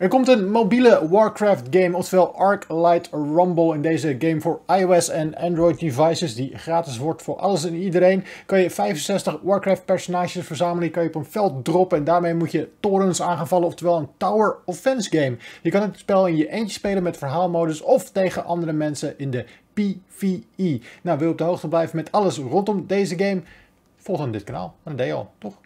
Er komt een mobiele Warcraft game, oftewel Arc Light Rumble. In deze game voor iOS en Android devices, die gratis wordt voor alles en iedereen, kan je 65 Warcraft personages verzamelen. Die kan je op een veld droppen en daarmee moet je torens aangevallen, oftewel een tower offense game. Je kan het spel in je eentje spelen met verhaalmodus of tegen andere mensen in de PvE. Nou, wil je op de hoogte blijven met alles rondom deze game? Volg dan dit kanaal, Een deed je toch?